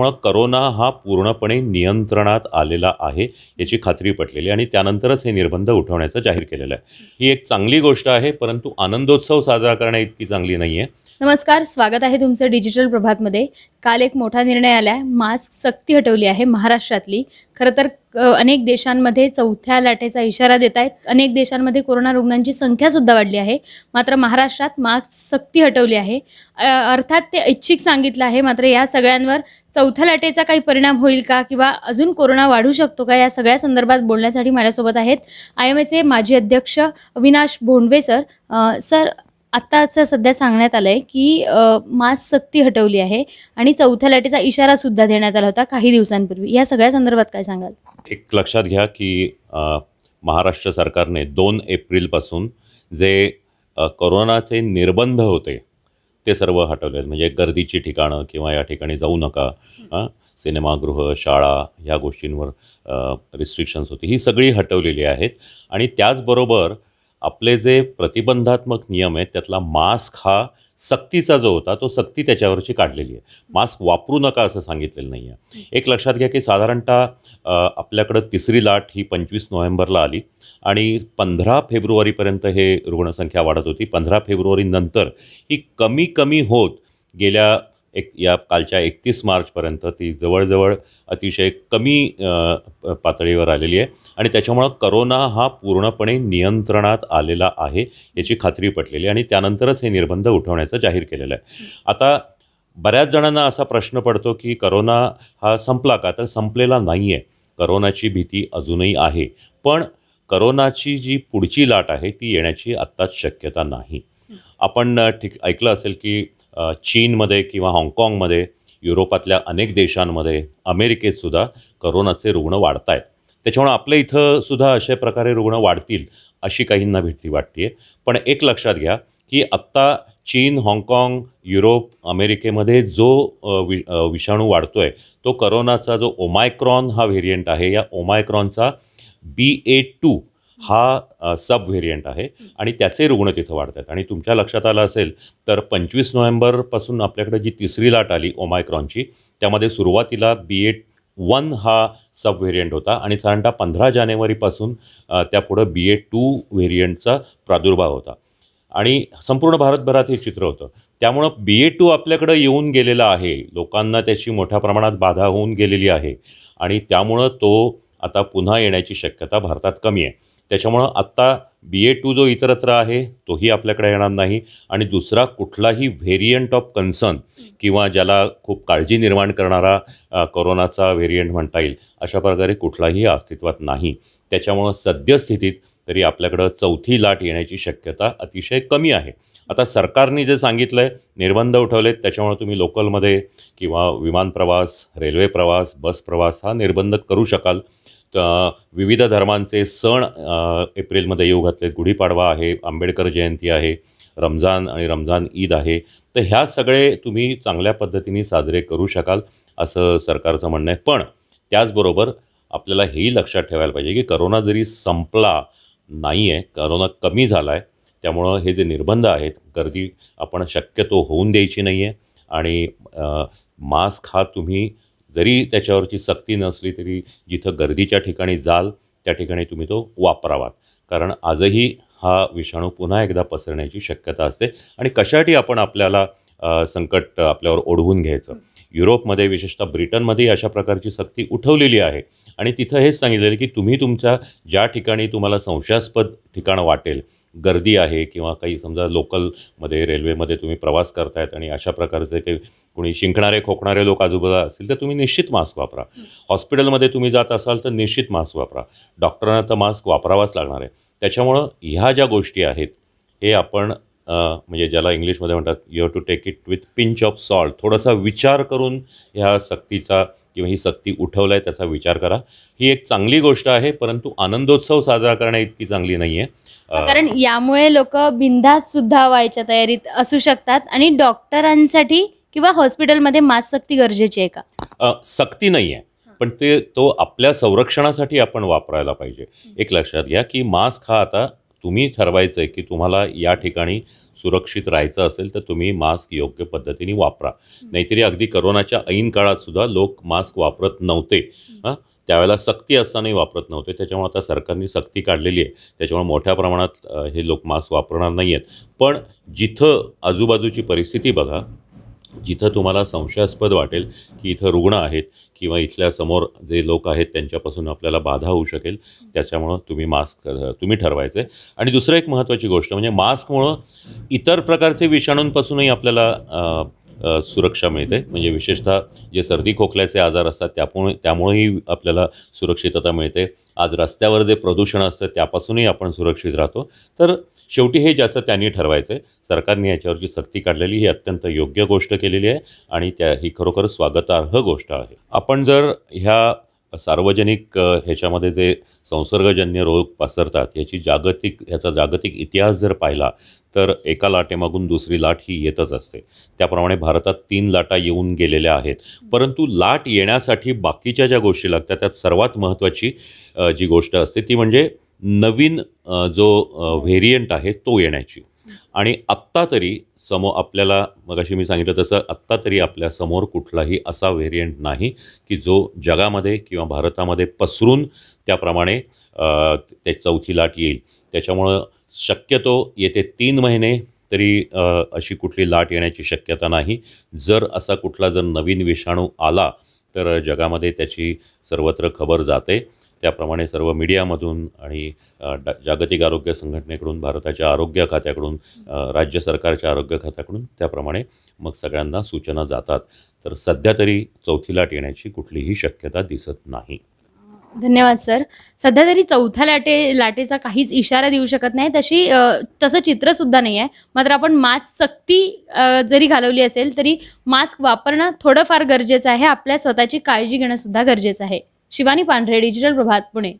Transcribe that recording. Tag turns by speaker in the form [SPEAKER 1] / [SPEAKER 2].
[SPEAKER 1] त्यामुळं करोना हा पूर्णपणे नियंत्रणात आलेला आहे याची खात्री पटलेली आणि त्यानंतरच हे निर्बंध उठवण्याचं जाहीर केलेलं आहे ही एक चांगली गोष्ट आहे परंतु आनंदोत्सव साजरा करण्या इतकी चांगली नाही
[SPEAKER 2] नमस्कार स्वागत आहे तुमचं डिजिटल प्रभातमध्ये काल एक मोठा निर्णय आला आहे मास्क सक्ती हटवली आहे महाराष्ट्रातली खरं तर अनेक देशांमध्ये चौथ्या लाटेचा इशारा देत आहेत अनेक देशांमध्ये कोरोना रुग्णांची संख्यासुद्धा वाढली आहे मात्र महाराष्ट्रात मास्क सक्ती हटवली आहे अर्थात ते ऐच्छिक सांगितलं आहे मात्र या सगळ्यांवर चौथ्या लाटेचा काही परिणाम होईल का किंवा अजून कोरोना वाढू शकतो का या सगळ्या संदर्भात बोलण्यासाठी माझ्यासोबत आहेत आय एम एचे माजी अध्यक्ष अविनाश भोंडवे सर सर आत्ताचं सध्या सांगण्यात आलं आहे की मास सक्ती हटवली आहे आणि चौथ्या लाटेचा इशारा सुद्धा देण्यात आला होता काही दिवसांपूर्वी या सगळ्या संदर्भात काय सांगाल
[SPEAKER 1] एक लक्षात घ्या की महाराष्ट्र सरकारने दोन एप्रिलपासून जे कोरोनाचे निर्बंध होते ते सर्व हटवले म्हणजे गर्दीची ठिकाणं किंवा या ठिकाणी जाऊ नका सिनेमागृह शाळा ह्या गोष्टींवर रिस्ट्रिक्शन्स होती ही सगळी हटवलेली आहेत आणि त्याचबरोबर आपले जे प्रतिबंधात्मक नियम आहेत त्यातला मास्क हा सक्तीचा जो होता तो सक्ती त्याच्यावरची काढलेली आहे मास्क वापरू नका असं सांगितलेलं नाही आहे एक लक्षात घ्या की साधारणतः आपल्याकडं तिसरी लाट ही पंचवीस नोव्हेंबरला आली आणि पंधरा फेब्रुवारीपर्यंत हे रुग्णसंख्या वाढत होती पंधरा फेब्रुवारीनंतर ही कमी कमी होत गेल्या एक या कालच्या एकतीस मार्चपर्यंत ती जवळजवळ अतिशय कमी पातळीवर आलेली आहे आणि त्याच्यामुळं करोना हा पूर्णपणे नियंत्रणात आलेला आहे याची खात्री पटलेली आणि त्यानंतरच हे निर्बंध उठवण्याचं जाहीर केलेलं आहे आता बऱ्याच जणांना असा प्रश्न पडतो की करोना हा संपला का तर संपलेला नाही आहे करोनाची भीती अजूनही आहे पण करोनाची जी पुढची लाट आहे ती येण्याची आत्ताच शक्यता नाही आपण ठीक ऐकलं असेल की चीनमध्ये किंवा हाँगकाँगमध्ये युरोपातल्या अनेक देशांमध्ये अमेरिकेत सुद्धा करोनाचे रुग्ण वाढत आहेत त्याच्यामुळे आपल्या इथं सुद्धा अशा प्रकारे रुग्ण वाढतील अशी काहींना भीती वाटते पण एक लक्षात घ्या की आत्ता चीन हाँगकाँग युरोप अमेरिकेमध्ये जो वि विषाणू वाढतो आहे तो करोनाचा जो ओमायक्रॉन हा व्हेरियंट आहे या ओमायक्रॉनचा बी ए टू हा सब व्हेरियंट आहे आणि त्याचे रुग्ण तिथं वाढत आहेत आणि तुमच्या लक्षात आलं असेल तर पंचवीस नोव्हेंबरपासून आपल्याकडे जी तिसरी लाट आली ओमायक्रॉनची त्यामध्ये सुरुवातीला बी एट वन हा सब व्हेरियंट होता आणि साधारणतः पंधरा जानेवारीपासून त्यापुढं बी ए टू व्हेरियंटचा प्रादुर्भाव होता आणि संपूर्ण भारतभरात हे चित्र होतं त्यामुळं बी ए टू आपल्याकडं येऊन गेलेलं आहे लोकांना त्याची मोठ्या प्रमाणात बाधा होऊन गेलेली आहे आणि त्यामुळं तो आता पुन्हा येण्याची शक्यता भारतात कमी आहे त्याच्यामुळं आत्ता बी ए टू जो इतरत्र आहे तोही आपल्याकडे येणार नाही आणि दुसरा कुठलाही व्हेरियंट ऑफ कन्सर्न किंवा ज्याला खूप काळजी निर्माण करणारा कोरोनाचा व्हेरियंट म्हणता येईल अशा प्रकारे कुठलाही अस्तित्वात नाही त्याच्यामुळं सद्यस्थितीत तरी आपल्याकडं चौथी लाट येण्याची शक्यता अतिशय कमी आहे आता सरकारने जे सांगितलं आहे निर्बंध उठवलेत त्याच्यामुळं तुम्ही लोकलमध्ये किंवा विमान प्रवास रेल्वे प्रवास बस प्रवास हा निर्बंध करू शकाल विविध धर्मांचे सण एप्रिलमध्ये येऊ घातलेत गुढीपाडवा आहे आंबेडकर जयंती आहे रमजान आणि रमजान ईद आहे तर ह्या सगळे तुम्ही चांगल्या पद्धतीने साजरे करू शकाल असं सरकारचं म्हणणं आहे पण त्याचबरोबर आपल्याला हेही लक्षात ठेवायला पाहिजे की करोना जरी संपला नाही आहे करोना कमी झाला आहे त्यामुळं हे जे निर्बंध आहेत गर्दी आपण शक्यतो होऊन द्यायची नाही आहे आणि मास्क हा तुम्ही जरी त्याच्यावरची सक्ती नसली तरी जिथं गर्दीच्या ठिकाणी जाल त्या ठिकाणी तुम्ही तो वापरावा कारण आजही हा विषाणू पुन्हा एकदा पसरण्याची शक्यता असते आणि कशासाठी आपण आपल्याला संकट आपल्यावर ओढवून घ्यायचं युरोपमध्ये विशेषतः ब्रिटनमध्ये अशा प्रकारची सक्ती उठवलेली आहे आणि तिथं हेच सांगितलेलं की तुम्ही तुमच्या ज्या ठिकाणी तुम्हाला संशयास्पद ठिकाणं वाटेल गर्दी आहे किंवा काही समजा लोकलमध्ये रेल्वेमध्ये तुम्ही प्रवास करतायत आणि अशा प्रकारचे काही कोणी शिंकणारे खोकणारे लोक आजूबाजूला असतील तर तुम्ही निश्चित मास्क वापरा हॉस्पिटलमध्ये तुम्ही जात असाल तर निश्चित मास्क वापरा डॉक्टरांना तर मास्क वापरावाच लागणार आहे त्याच्यामुळं ह्या ज्या गोष्टी आहेत हे आपण म्हणजे ज्याला इंग्लिशमध्ये म्हणतात you have to take it with pinch of salt थोडासा विचार करून ह्या सक्तीचा किंवा ही सक्ती उठवला आहे त्याचा विचार करा ही एक चांगली गोष्ट आहे परंतु आनंदोत्सव साजरा करण्या इतकी चांगली नाही आहे कारण
[SPEAKER 2] यामुळे लोक बिंदास सुद्धा व्हायच्या तयारीत असू शकतात आणि डॉक्टरांसाठी किंवा हॉस्पिटलमध्ये मास्क सक्ती गरजेची आहे
[SPEAKER 1] का सक्ती नाही आहे पण ते तो आपल्या संरक्षणासाठी आपण वापरायला पाहिजे एक लक्षात घ्या की मास्क हा आता तुम्ही ठरवायचं आहे की तुम्हाला या ठिकाणी सुरक्षित राहायचं असेल तर तुम्ही मास्क योग्य पद्धतीने वापरा नाहीतरी अगदी करोनाच्या ऐन काळातसुद्धा लोक मास्क वापरत नव्हते हां त्यावेळेला सक्ती असतानाही वापरत नव्हते त्याच्यामुळे आता सरकारने सक्ती काढलेली आहे त्याच्यामुळे मोठ्या प्रमाणात हे लोक मास्क वापरणार नाही आहेत पण जिथं आजूबाजूची परिस्थिती बघा जिथं तुम्हाला संशयास्पद वाटेल की इथं रुग्ण आहेत किंवा इथल्या समोर जे लोक आहेत त्यांच्यापासून आपल्याला बाधा होऊ शकेल त्याच्यामुळं तुम्ही मास्क तुम्ही ठरवायचे आणि दुसरं एक महत्त्वाची गोष्ट म्हणजे मास्कमुळं इतर प्रकारचे विषाणूंपासूनही आपल्याला सुरक्षा मिळते म्हणजे विशेषतः जे सर्दी खोकल्याचे आजार असतात त्यापुळे त्यामुळेही आपल्याला सुरक्षितता मिळते आज रस्त्यावर जे प्रदूषण असतं त्यापासूनही आपण सुरक्षित राहतो तर शेवटी हे जास्त त्यांनी ठरवायचं आहे सरकारने याच्यावरची सक्ती काढलेली ही अत्यंत योग्य गोष्ट केलेली आहे आणि त्या ही खरोखर स्वागतार्ह गोष्ट आहे आपण जर ह्या सार्वजनिक ह्याच्यामध्ये जे संसर्गजन्य रोग पसरतात याची जागतिक ह्याचा जागतिक इतिहास जर पाहिला तर एका लाटेमागून दुसरी लाट ही येतच असते त्याप्रमाणे भारतात तीन लाटा येऊन गेलेल्या आहेत परंतु लाट येण्यासाठी बाकीच्या ज्या गोष्टी लागतात त्यात सर्वात महत्त्वाची जी गोष्ट असते ती म्हणजे नवीन जो व्हेरियंट आहे तो येण्याची आणि आत्ता तरी समो आपल्याला मगाशी मी सांगितलं तसं आत्ता तरी आपल्यासमोर कुठलाही असा व्हेरियंट नाही की जो जगामध्ये किंवा भारतामध्ये पसरून त्याप्रमाणे ते चौथी लाट येईल त्याच्यामुळं शक्यतो येते तीन महिने तरी अशी कुठली लाट येण्याची शक्यता नाही जर असा कुठला जर नवीन विषाणू आला तर जगामध्ये त्याची सर्वत्र खबर जाते त्याप्रमाणे सर्व मीडियामधून आणि जागतिक आरोग्य संघटनेकडून भारताच्या आरोग्य खात्याकडून राज्य सरकारच्या आरोग्य खात्याकडून त्याप्रमाणे मग सगळ्यांना सूचना जातात तर सध्या तरी चौथी लाट येण्याची कुठलीही शक्यता दिसत नाही
[SPEAKER 2] धन्यवाद सर सध्या तरी चौथ्या लाटे लाटेचा काहीच इशारा देऊ शकत नाही तशी तसं चित्रसुद्धा नाही आहे मात्र आपण मास्क सक्ती जरी घालवली असेल तरी मास्क वापरणं थोडंफार गरजेचं आहे आपल्या स्वतःची काळजी घेणं सुद्धा गरजेचं आहे शिवानी पांढरे डिजिटल प्रभात पुणे